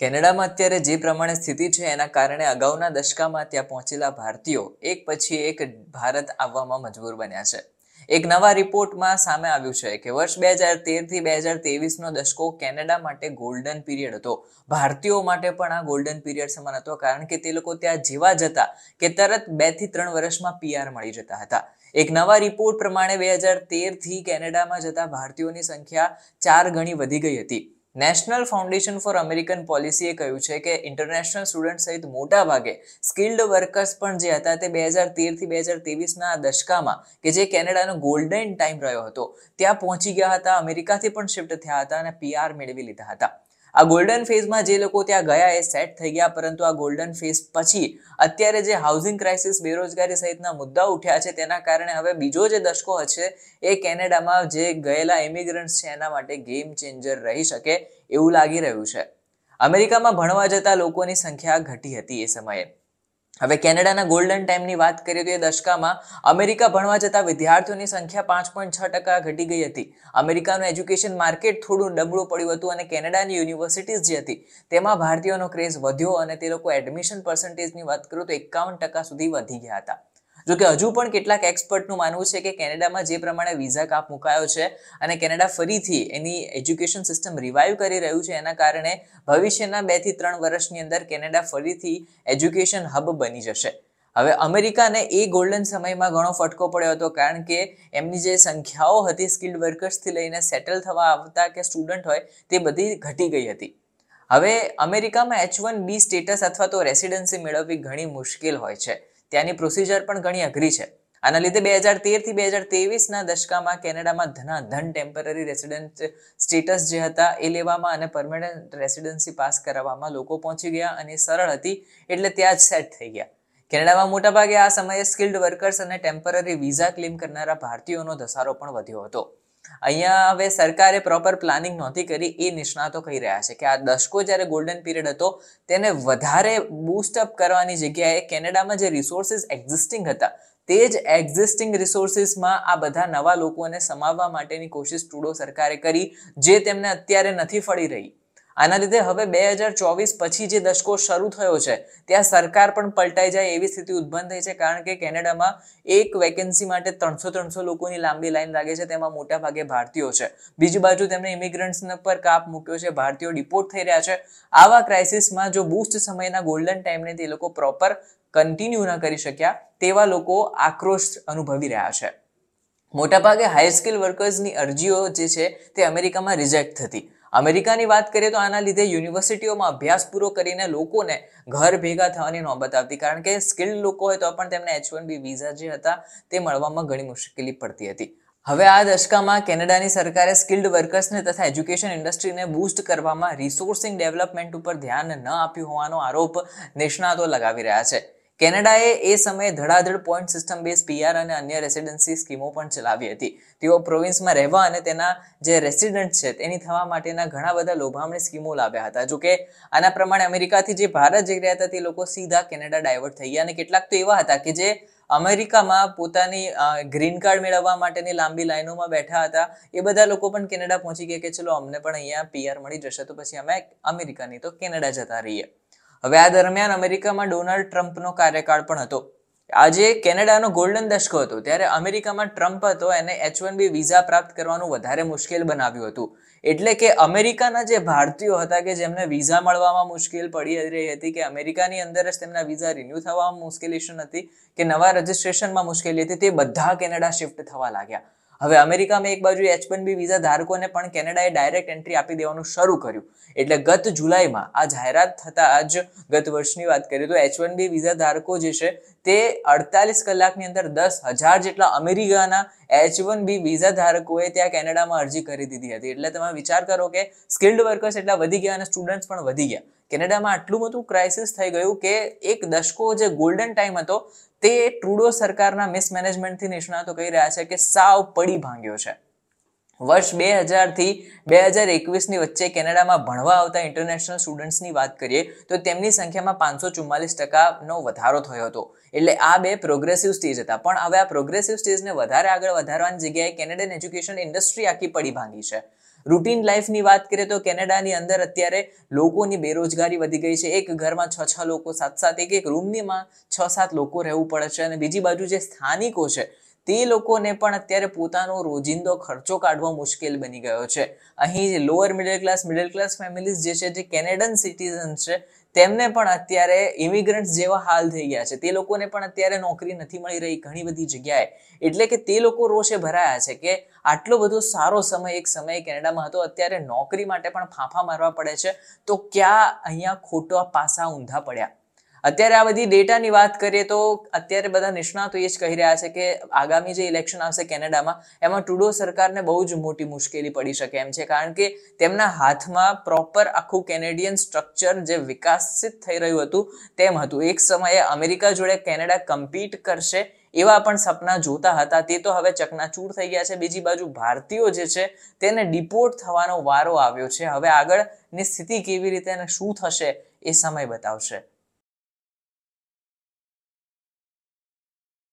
કેનેડામાં અત્યારે જે પ્રમાણે સ્થિતિ છે એના કારણે અગાઉના દશકામાં ત્યાં પહોંચેલા ભારતીયો એક પછી એક ભારત આવવામાં મજબૂર બન્યા છે એક નવા રિપોર્ટમાં સામે આવ્યું છે કે વર્ષ બે હજાર તેરથી બે હજાર તેવીસનો દશકો કેનેડા માટે ગોલ્ડન પીરિયડ હતો ભારતીયો માટે પણ આ ગોલ્ડન પીરિયડ સમાન હતો કારણ કે તે લોકો ત્યાં જેવા જતા કે તરત બે થી ત્રણ વર્ષમાં પીઆર મળી જતા હતા એક નવા રિપોર્ટ પ્રમાણે બે હજાર તેરથી કેનેડામાં જતા ભારતીયોની સંખ્યા ચાર ગણી વધી ગઈ હતી નેશનલ ફાઉન્ડેશન ફોર અમેરિકન પોલિસીએ કહ્યું છે કે ઇન્ટરનેશનલ સ્ટુડન્ટ સહિત મોટા ભાગે સ્કિલ્ડ વર્કર્સ પણ જે હતા તે બે હજાર તેરથી બે હજાર તેવીસના દશકામાં કે જે કેનેડાનો ગોલ્ડન ટાઈમ રહ્યો હતો ત્યાં પહોંચી ગયા હતા અમેરિકાથી પણ શિફ્ટ થયા હતા અને પીઆર મેળવી લીધા હતા આ ગોલ્ડન ફેઝમાં જે લોકો ત્યાં ગયા એ સેટ થઈ ગયા પરંતુ આ ગોલ્ડન ફેઝ પછી અત્યારે જે હાઉસિંગ ક્રાઇસિસ બેરોજગારી સહિતના મુદ્દા ઉઠ્યા છે તેના કારણે હવે બીજો જે દશકો હશે એ કેનેડામાં જે ગયેલા ઇમિગ્રન્ટ્સ છે એના માટે ગેમ ચેન્જર રહી શકે એવું લાગી રહ્યું છે અમેરિકામાં ભણવા જતા લોકોની સંખ્યા ઘટી હતી એ સમયે હવે કેનેડાના ગોલ્ડન ટાઈમની વાત કરીએ તો એ દશકામાં અમેરિકા ભણવા જતા વિદ્યાર્થીઓની સંખ્યા પાંચ પોઈન્ટ છ ટકા ઘટી ગઈ હતી અમેરિકાનું એજ્યુકેશન માર્કેટ થોડું ડબળું પડ્યું હતું અને કેનેડાની યુનિવર્સિટીઝ જે હતી તેમાં ભારતીયોનો ક્રેઝ વધ્યો અને તે લોકો એડમિશન પર્સન્ટેજની વાત કરું તો એકાવન ટકા સુધી વધી ગયા હતા જોકે હજુ પણ કેટલાક એક્સપર્ટનું માનવું છે કે કેનેડામાં જે પ્રમાણે વિઝા કાપ મુકાયો છે અને કેનેડા ફરીથી એની એજ્યુકેશન સિસ્ટમ રિવાઇવ કરી રહ્યું છે એના કારણે ભવિષ્યના બેથી ત્રણ વર્ષની અંદર કેનેડા ફરીથી એજ્યુકેશન હબ બની જશે હવે અમેરિકાને એ ગોલ્ડન સમયમાં ઘણો ફટકો પડ્યો હતો કારણ કે એમની જે સંખ્યાઓ હતી સ્કિલ્ડ વર્કર્સથી લઈને સેટલ થવા આવતા કે સ્ટુડન્ટ હોય તે બધી ઘટી ગઈ હતી હવે અમેરિકામાં એચ વન બી સ્ટેટસ અથવા તો રેસિડન્સી મેળવવી ઘણી મુશ્કેલ હોય છે ત્યાંની પ્રોસિજર પણ ઘણી અઘરી છે આના લીધે બે હજાર તેરથી બે હજાર તેવીસના દશકામાં કેનેડામાં ધના ધન ટેમ્પરરી રેસિડેન્ટ સ્ટેટસ જે હતા એ લેવામાં અને પરમેનન્ટ રેસિડેન્સી પાસ કરાવવામાં લોકો પહોંચી ગયા અને સરળ હતી એટલે ત્યાં જ સેટ થઈ ગયા કેનેડામાં મોટાભાગે આ સમયે સ્કિલ્ડ વર્કર્સ અને ટેમ્પરરી વિઝા ક્લેમ કરનારા ભારતીયોનો ધસારો પણ વધ્યો હતો અહીંયા હવે સરકારે પ્રોપર પ્લાનિંગ નહોતી કરી એ નિષ્ણાતો કહી રહ્યા છે કે આ દશકો જ્યારે ગોલ્ડન પિરિયડ હતો તેને વધારે બૂસ્ટઅપ કરવાની જગ્યાએ કેનેડામાં જે રિસોર્સિસ એક્ઝિસ્ટિંગ હતા તે જ એક્ઝિસ્ટિંગ રિસોર્સિસમાં આ બધા નવા લોકોને સમાવવા માટેની કોશિશ ટ્રુડો સરકારે કરી જે તેમને અત્યારે નથી ફળી રહી આના લીધે હવે બે હજાર ચોવીસ પછી જે દશકો શરૂ થયો છે ત્યાં સરકાર પણ પલટાઈ જાય એવી સ્થિતિ ઉત્પન્ન થઈ છે કારણ કે કેનેડામાં એક વેકેન્સી માટે ત્રણસો ત્રણસો લોકોની લાંબી લાઈન લાગે છે તેમાં મોટા ભાગે ભારતીયો છે બીજી બાજુ તેમણે ઇમિગ્રન્ટ્સ પર કાપ મૂક્યો છે ભારતીયો ડિપોર્ટ થઈ રહ્યા છે આવા ક્રાઇસિસમાં જો બુસ્ટ સમયના ગોલ્ડન ટાઈમને તે લોકો પ્રોપર કન્ટિન્યુ ના કરી શક્યા તેવા લોકો આક્રોશ અનુભવી રહ્યા છે મોટાભાગે હાઈ સ્કિલ વર્કર્સની અરજીઓ જે છે તે અમેરિકામાં રિજેક્ટ થતી અમેરિકાની વાત કરીએ તો આના લીધે યુનિવર્સિટીઓમાં અભ્યાસ પૂરો કરીને લોકોને ઘર ભેગા થવાની નોબત આવતી કારણ કે સ્કિલ્ડ લોકો હોય તો પણ તેમને એચ વન બી વિઝા જે હતા તે મળવામાં ઘણી મુશ્કેલી પડતી હતી હવે આ દશકામાં કેનેડાની સરકારે સ્કિલ્ડ વર્કર્સને તથા એજ્યુકેશન ઇન્ડસ્ટ્રીને બૂસ્ટ કરવામાં રિસોર્સિંગ ડેવલપમેન્ટ ઉપર ધ્યાન ન આપ્યું હોવાનો આરોપ નિષ્ણાતો લગાવી રહ્યા છે કેનેડાએ એ સમયે ધડાધડ પોઈન્ટ સિસ્ટમ બેઝ પીઆર અને અન્ય રેસિડેન્સી સ્કીમો પણ ચલાવી હતી તેઓ પ્રોવિન્સમાં રહેવા અને તેના જે રેસિડન્ટ છે તેની થવા માટેના ઘણા બધા લોભામણી સ્કીમો લાવ્યા હતા જો કે આના પ્રમાણે અમેરિકાથી જે ભારત જઈ રહ્યા હતા તે લોકો સીધા કેનેડા ડાયવર્ટ થઈ ગયા અને કેટલાક તો એવા હતા કે જે અમેરિકામાં પોતાની ગ્રીન કાર્ડ મેળવવા માટેની લાંબી લાઈનોમાં બેઠા હતા એ બધા લોકો પણ કેનેડા પહોંચી ગયા કે ચલો અમને પણ અહીંયા પીઆર મળી જશે તો પછી અમે અમેરિકાની તો કેનેડા જતા રહીએ હવે આ દરમિયાન અમેરિકામાં ડોનાલ્ડ ટ્રમ્પનો કાર્યકાળ પણ હતો આજે કેનેડાનો ગોલ્ડન દશકો હતો ત્યારે અમેરિકામાં ટ્રમ્પ હતો એને એચ વન બી વિઝા પ્રાપ્ત કરવાનું વધારે મુશ્કેલ બનાવ્યું હતું એટલે કે અમેરિકાના જે ભારતીયો હતા કે જેમને વિઝા મળવામાં મુશ્કેલ પડી રહી હતી કે અમેરિકાની અંદર જ તેમના વિઝા રિન્યૂ થવામાં મુશ્કેલી હતી કે નવા રજિસ્ટ્રેશનમાં મુશ્કેલી હતી તે બધા કેનેડા શિફ્ટ થવા લાગ્યા હવે અમેરિકામાં એક બાજુ એચ વન બી વિઝા ધારકોને પણ કેનેડાએ ડાયરેક્ટ એન્ટ્રી આપી દેવાનું શરૂ કર્યું એટલે ગત જુલાઈમાં આ જાહેરાત થતાં જ ગત વર્ષની વાત કરીએ તો એચ વન બી વિઝા ધારકો જે છે તે અડતાલીસ કલાકની અંદર દસ હજાર જેટલા અમેરિકાના એચ વન બી વિઝા ધારકોએ ત્યાં કેનેડામાં અરજી કરી દીધી હતી એટલે તમે વિચાર કરો કે સ્કિલ્ડ વર્કર્સ એટલા વધી ગયા અને સ્ટુડન્ટ્સ પણ વધી ગયા કેનેડામાં આટલું બધું ક્રાઇસિસ થઈ ગયું કે એક દશકો જે ગોલ્ડન ટાઈમ હતો તે ટ્રુડો સરકારના મિસમેનેજમેન્ટથી નિષ્ણાતો કહી રહ્યા છે કે સાવ પડી ભાંગ્યો છે વર્ષ બે હજારથી બે હજાર એકવીસની વચ્ચે કેનેડામાં ભણવા આવતા ઇન્ટરનેશનલ સ્ટુડન્ટ્સની વાત કરીએ તો તેમની સંખ્યામાં પાંચસો ચુમ્માલીસ ટકાનો વધારો થયો હતો એટલે આ બે પ્રોગ્રેસિવ સ્ટેજ હતા પણ હવે આ પ્રોગ્રેસિવ સ્ટેજને વધારે આગળ વધારવાની જગ્યાએ કેનેડિયન એજ્યુકેશન ઇન્ડસ્ટ્રી આખી પડી ભાંગી છે રૂટીન લાઈફની વાત કરીએ તો કેનેડાની અંદર અત્યારે લોકોની બેરોજગારી વધી ગઈ છે એક ઘરમાં છ છ લોકો સાત સાત એક એક રૂમનીમાં છ સાત લોકો રહેવું પડે છે અને બીજી બાજુ જે સ્થાનિકો છે તે લોકોને પણ અત્યારે પોતાનો રોજિંદો ખર્ચો કાઢવો મુશ્કેલ બની ગયો છે અહીં lower middle class middle class families જે છે જે કેનેડન સિટીઝન છે તેમને પણ અત્યારે ઇમિગ્રન્ટ્સ જેવા હાલ થઈ ગયા છે તે લોકોને પણ અત્યારે નોકરી નથી મળી રહી ઘણી બધી જગ્યાએ એટલે કે તે લોકો રોષે ભરાયા છે કે આટલો બધો સારો સમય એક સમયે કેનેડામાં હતો અત્યારે નોકરી માટે પણ ફાંફા મારવા પડે છે તો ક્યાં અહીંયા ખોટા પાસા ઊંધા પડ્યા અત્યારે આ બધી ડેટાની વાત કરીએ તો અત્યારે બધા નિષ્ણાતો એ જ કહી રહ્યા છે કે આગામી જે ઇલેક્શન આવશે કેનેડામાં એમાં ટુડો સરકારને બહુ જ મોટી મુશ્કેલી પડી શકે એમ છે કારણ કે તેમના હાથમાં પ્રોપર આખું કેનેડિયન સ્ટ્રક્ચર જે વિકસિત થઈ રહ્યું હતું તેમ હતું એક સમયે અમેરિકા જોડે કેનેડા કમ્પીટ કરશે એવા પણ સપના જોતા હતા તે તો હવે ચકનાચૂર થઈ ગયા છે બીજી બાજુ ભારતીયો જે છે તેને ડિપોર્ટ થવાનો વારો આવ્યો છે હવે આગળની સ્થિતિ કેવી રીતે અને શું થશે એ સમય બતાવશે